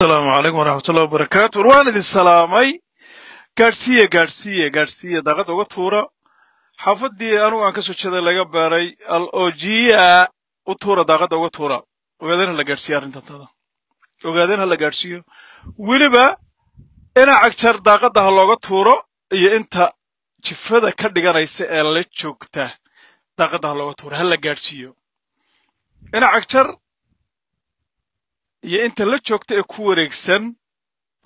asalaamu calaykum waraxmatullahi wabarakaatu war waan idin salaamay gaadhsiiye gaadhsiiye gaadhsiiye daaqadda uga tuura xaafaddii anugu aan ka soo jeeday laga beeray al ojiya u tuura daaqadda uga tuura ogaadeen ha la arrintantada ogaadeen ha gaadhsiiyo weliba ina cagjar daaqadda ha looga tuuro iyo inta jifada ka dhiganaysa ee la joogta daaqadda ha looga tuura ha gaadhsiiyo ina cagjar iyo inta la joogta ee ku wareegsan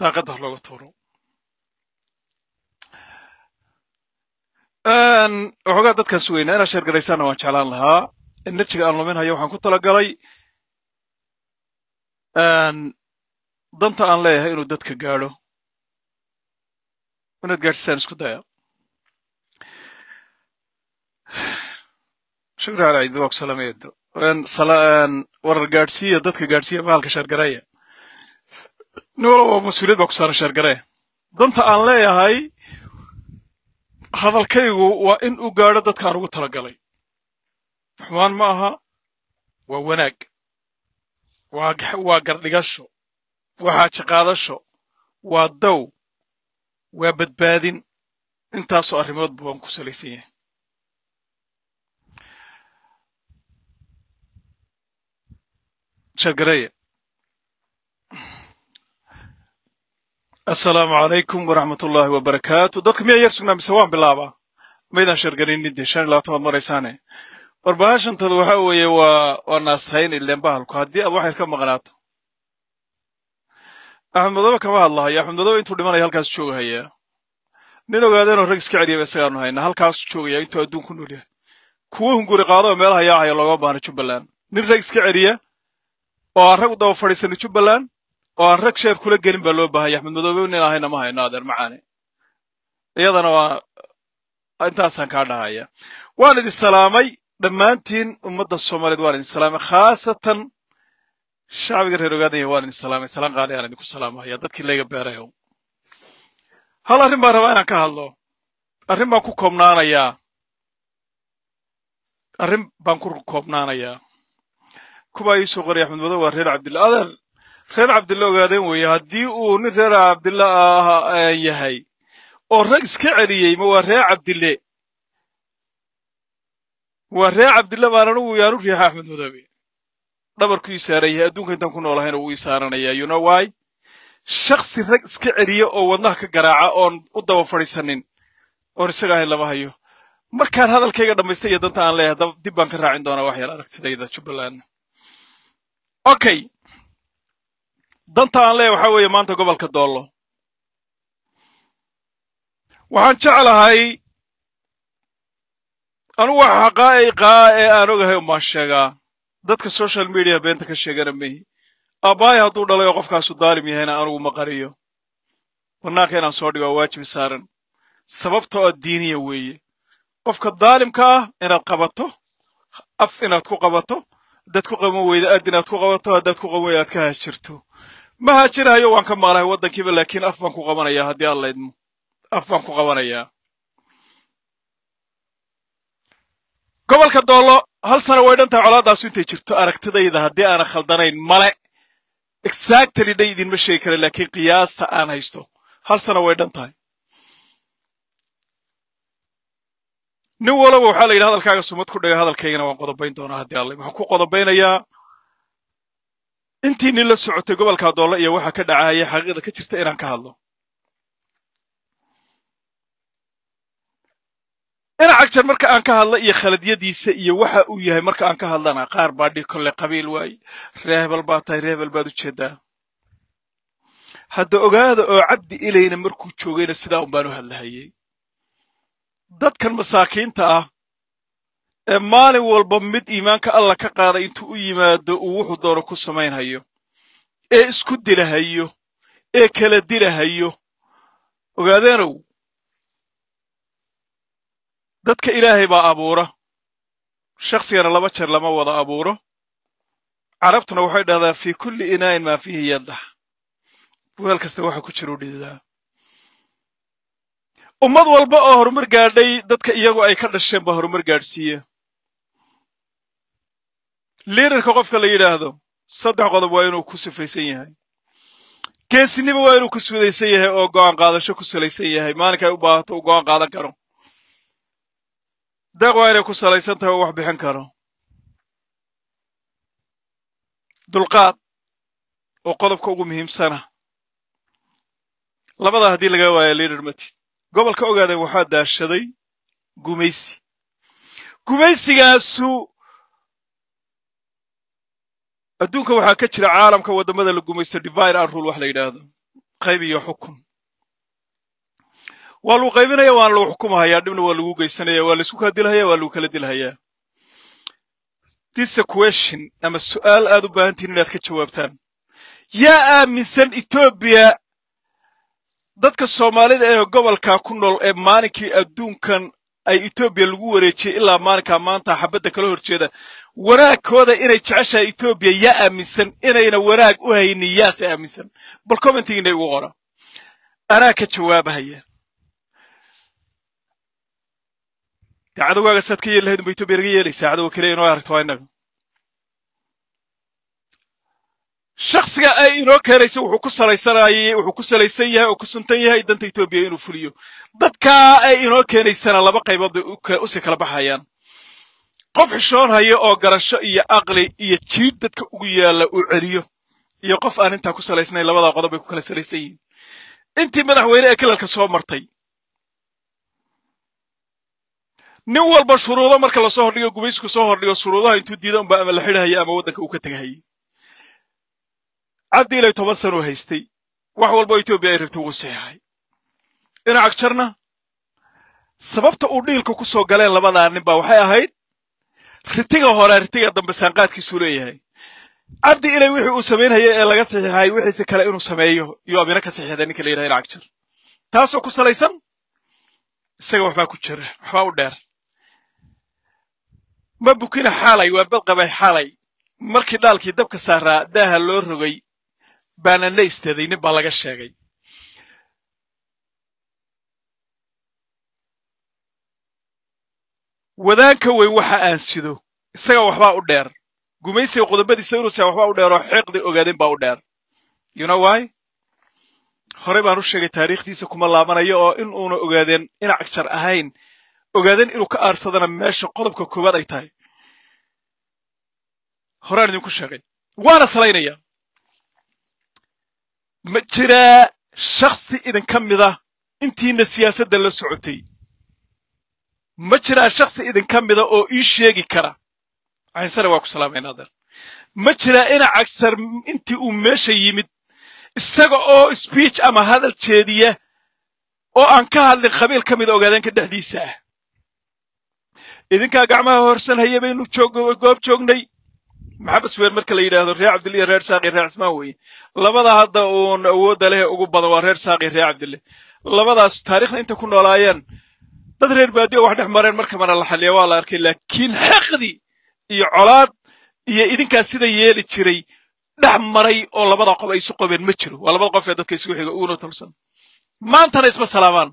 daaqadda looga tuuro waxoogaa dadkaan sugaynaa inaad sheergaraysaanna waan jeclaan lahaa enerjiga aan luminhayo waxaan ku talagalay danta aan leeyahay inuu dadka gaadho inaad gaadhsisaan isku daya shukran ala idwaaq salameedo warar gaadhsiiya dadka gaadhsiiya bahalka sheergareeya nin walba mas-uuliyad baa ku saaran sheergaree danta aan leeyahay hadalkaygu waa in uu gaadho dadka aan ugu talagalay xumaan ma aha waa wanaag waa gardhigasho waa xaajiqaadasho waa daw waa badbaadin intaasoo arrimood buu aan ku salaysan yahay Chagre. asalaamu calaykum waraxmatullaahi wabarakaatu dadka miyaa yar sugnaa mise waan bilaabaa maydaan shargarinin dee shan iyo labaatan maraysaane war waxa weeye waa waa naastahayn ileen haddii aad waxyar ka maqnaato axmed madobe kama hadlahayo axmed madobe intuu dhimanaya halkaas joogahaya nin ogaadeenoo rag iska celiya ba isagaanu haynaa halkaas joogaya intuu adduunku nool yahay kuwo hunguri qaadaba meelaha yaahayo loogama baahno jubbaland nin rag iska celiya oo aan rag u daba fadhiisano jubbaland oo aan rag sheer kula gelin baa loo baahaya axmed madoobe nin ahayna ma hayno adeer macaane iyadana waa intaasaan kaa dhahaya waan idin salaamay dhammaantiin ummadda soomaaliyeed waan idin salaamay khaasatan shacbiga reer ogaadaya waan idin salaamay salaan qaali idinku salaamaya dadkii layga beerayow hal arrin baan rabaa inaan ka hadlo arrin baan ku koobnaanayaa arrin baan ku koobnaanayaa kuwaa iisoo axmed madow waa reer cabdilla adeer reer cabdilla ogaadeen weeye haddii uu nin reer cabdilla ah yahay oo rag iska celiyey ma waa reer cabdille waa reer cabdille baan anigu yaanu riixa axmed madobe dhabarku ii saaran yahay adduunka intaan ku noolahayna wuu ii saaranaya you know shaksi rag iska celiya oo wadnaha ka garaaca oon u daba fadhiisanin oon isaga ahayn lama hayo markaan hadalkayga dhammaystay iyo danta aan leeyahay dib baan ka raacin doonaa waxyaala aragtidayda jubbaland okay danta aan leeya waxaa weeye maanta gobolka doollo waxaan jeclahay anugu wax xaqaa'iqaa ah ee aan ogahay umaan sheegaa dadka social mediya beenta ka sheegana mehi aabbahay hadduu dhalay oo qofkaasu daalim yahayna anugu ma qariyo bannaanka inaan soo dhigo waa waajibi saaran sababta oo diiniya weeye qofka daalimka ah inaad qabato af inaad ku qabato dad ku qaban weyda aad inaad ku qabato haddaad ku qaban weyda aad ka hajirto ma hajirahayo waan ka maqlahay waddankiiba laakiin af baan ku qabanayaa haddii aan laydmo af baan ku qabanayaa gobolka doollo hal sana way dhan tahay colaadaasu intay jirto aragtidayda haddii aana khaldanayn male exactly dha idinma sheegi kara laakiin qiyaasta aan haysto hal sana way dhan tahay nin walaba waxaa la yidhi hadalkaaga sumad ku dhaga hadalkaygana waan qodobayn doonaa haddii alle waxaan ku qodobaynayaa intii nin la socotay gobolka doolle iyo waxa ka dhacaya xaqiiqda ka jirta inaan ka hadlo dhinac agjar marka aan ka hadla iyo khaladyadiisa iyo waxa uu yahay marka aan ka hadlana qaar baa dhig kolle qabiil waaye reebel baa tahay reebel baad u hadda ogaada oo cabdi ilayna markuu joogayna sidaa un u hadlahayey dadkan masaakiinta ah ee maalin walba mid iimaanka allah ka qaaday intuu u yimaado uu wuxuu doono ku samaynhayo ee isku dilahayo ee kala dilahayo ogaadeenow dadka ilaahay baa abuura shakhsigana laba jeer lama wada abuuro carabtuna waxay dhahdaa fii kulli inaa'in maa fiihi yaddax weel kasta waxa ku jira u dhididaa ummad walba oo horumar gaadhay dadka iyagu ay ka dhasheen baa horumar gaadhsiiya liidarka qofka la yidhaahdo saddex qodob waa inuu ku sifaysan yahay geesinimo waa inuu ku sudaysan yahay oo go'aan qaadasho ku salaysan yahay maalinka ay u baahato uu go'aan qaadan karo deeq waa inay ku salaysan tahay oo wax bixin karo dulqaad oo qodobka ugu muhiimsana labada haddii laga waayo liidar matid gobolka ogaaday waxaa daashaday gumaysi gumaysigaasu adduunka waxaa ka jira caalamka waddamada la gumaysto divide an rule wax la yidhaahdo qayb iyo xukun waa lagu qaybinaya waana lagu xukumahayaa dhibna waa lagu geysanaya waa laisku kala dilhayaa waa lagu kala dilhayaa dissequestion ama su'aal aad u baahantiin inaad ka jawaabtaan yaa aaminsan etoobiya dadka soomaalida ee gobolka ku nool ee maalinkii adduunkan ay etoobiya lagu wareejiyey ilaa maalinkaa maanta xabadda kala horjeeda jeeda wanaagkooda inay jeceshahay etoobiya yaa aaminsan inayna wanaag u haynin yaase aaminsan bal commentigiina igu qora anaa ka jawaabahaya dee cadowgaaga saad ka yeeli lahayd unba etoobiya naga yeelaysaa cadowa keliya inoo aragto waa innaga shaksiga ay inoo keenaysa wuxuu ku salaysanayay wuxuu ku salaysan yahay oo ku suntan yahay danta etoobiya inuu fuliyo dadka ay inoo keenaysana laba qaybood bay usii kala baxayaan qof xishoon xishoonhaya oo garasho iyo aqli iyo jiid dadka ugu yaalla uu celiyo iyo qof aan intaa ku salaysnayn labadaa qodob bay ku kala salaysan yihiin intii madaxweyne ee kalalka soo martay nin walba shuruudo marka lasoo hordhigo gumaysku soo hordhigo shuruudaha intuu diida unbaa ama la xidhahaya ama waddanka uu ka tegahayay cabdi ilay toban sanuu haystay wax walboo etoobiya ay rabtay wuu saxiixay dhinaca jarna sababta uu dhiilka ku soo galeen labadaa nin baa waxay ahayd ritiga hore ritiga dambe saanqaadkiisuu leeyahay cabdi ilay wixii uu samaynhayay ee laga saxiixay wixiise kale inuu sameeyo iyo abina ka saxiixda ninka la yidhaha inaag jar taasoo ku salaysan isaga waxbaa ku jira waxbaa u dheer ma bukina xaalay waa badqabay xaalay markii dhaalkii dabka saaraa daaha loo rogay baanana istaaday nin baa laga sheegay wadaanka weyn waxa aan sido isaga waxbaa u dheer gumaysiga qodobadiisa urusa waxbaa u dheer oo xeeqda ogaadeen baa u dheer yunawaay horey baan u sheegay taariikhdiisa kuma laabanayo oo inuuna ogaadeen ina cagjar ahayn ogaadeen inuu ka aarsadana meesha qodobka koowaad ay tahay horaan idinku sheegay waana salaynaya ma jiraa shaksi idinka mida intiina siyaasadda la socotay ma jiraa shaksi idinka mida oo ii sheegi kara caynsare waa ku salaamaynaa deer ma jiraa ina cagsar intii uu meesha yimid isaga oo sbiich ama hadal jeediya oo aan ka hadlin qabiil ka mida ogaadeenka dhexdiisa ah idinkaa gacmaha horsan haya baynu gooob joognay maxabaswer marka la yidhaahdo reer cabdille iyo reer saaq reer cismaan weeye labada hadda uun awoodda leh ugu badan waa reer saaq reer cabdille labadaas taarikhda inta ku noolaayeen dad reer baadiyo wax dhex mareen markamana la xaliya waa la arkay laakiin xaqdi iyo colaad iyo idinkaas sida yeeli jiray dhex maray oo labada qof ay isu qobeen ma jiro waa labada qof ee dadka isugu xiga uguna tolsan maantana isma salaamaan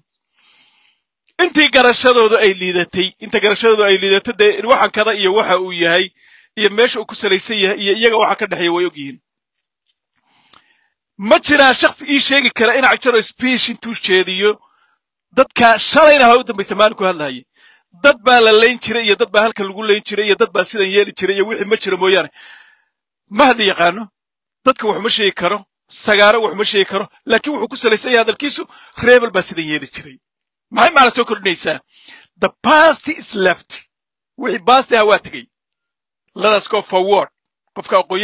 intii garashadoodu ay liidatay inta garashadoodu ay liidatay dee waxan iyo waxa uu yahay iyo meesha uu ku salaysan yahay iyo iyaga waxa ka dhexeeya way ogyihiin ma jiraan shaksi ii sheegi kara in actaro speech intuu jeediyo dadka shalayna ha u dambaysa maalinku hadlahaye dad baa la layn jiray iyo dad baa halkan lagu layn jiray iyo dad baa sidan yeeli jiray iyo wixii ma jira mooyaane ma hadli yaqaano dadka waxuma sheegi karo sagaaro waxuma sheegi karo laakiin wuxuu ku salaysan yahay hadalkiisu reebel baa sidan yeeli jiray maxay maana soo kordhinaysaa the past is left wixii past ah waa tegey ladaas koo forward qofka aqoon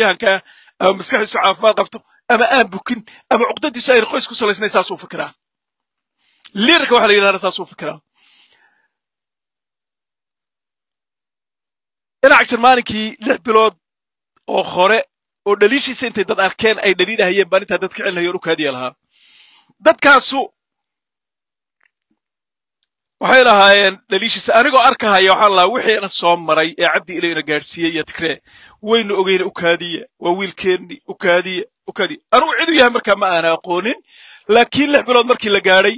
ama maskaxdiisu caafimaad qabto ama aan bukin ama cuqdadiisu ayna qoys ku salaysnay saasuu fikiraa liirka waxa la yidhahdana saasuu fikiraa dhinac jir maalinkii lix bilood oo hore oo dhaliishiisa intay dad arkeen ay dhaliilahayeen baan intaa dad ka celinaya o u kaadiya lahaa dadkaasu waxay lahaayeen dhaliishiisa anigoo arkahaya waxaan lahaa wixiina soo maray ee cabdi ilayna gaadhsiiyey yatikre waynu ogeyna ukaadiya waa wiilkeenni ukaadiya ukaadiya anugu cidu yahay marka ma aana aqoonin laakiin lix bilood markii la gaadhay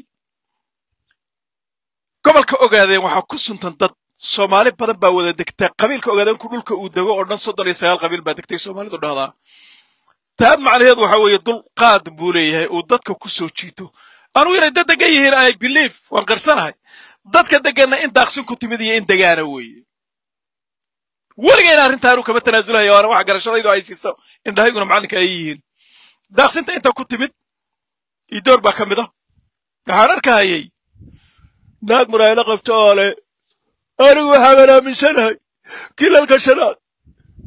gobolka ogaadeen waxaa ku suntan dad soomaali badan baa wada degtaa qabiilka ogaadeen ku dhulka uu dego oo dhan soddon iyo sagaal qabiil baa degtay soomaalidu dhahdaa taa macnaheedu waxa weeye dulqaad buu leeyahay uu dadka ku soo jiito anugu inay dad degan yihiin ay biliif waan qarsanahay dadka deganna in daaqsin ku timid iyo in degaana weeye weligayna arrintaanu kama tanaasulaya waana wax garashadaydu ay siiso indhahayguna macallinka ay yihiin daaqsinta inta ku timid idoor baa ka mid ah waxaan arkahayay naag muraaylo qabto oo leh anigu waxaaban aaminsanahay kilalka shanaad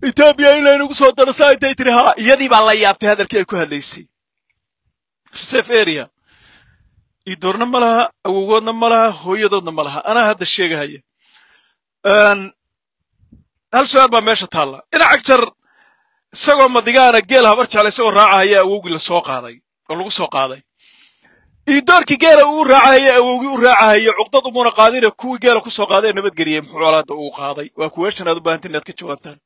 etoobiya in laynagu soo daro intay tiri haa iyadii baa la yaabtay hadalkii ay ku hadlaysay idoorna ma laha awowgoodna ma laha hooyadoodna ma laha anaa hadda sheegahaya hal su-aal baa meesha taalla inacagtar isagoo madigaana geel habar jecla isagoo raacahaya awowgii lasoo qaaday oo lagu soo qaaday iidoorkii geela uu raacahaya awowgii u raacahaya cuqdad umuna qaadina kuwii geela ku soo qaaday ee nabadgeliyey muxuu olaada uu qaaday waa kuweeshanaad u baahanta inaad ka jawaabtaan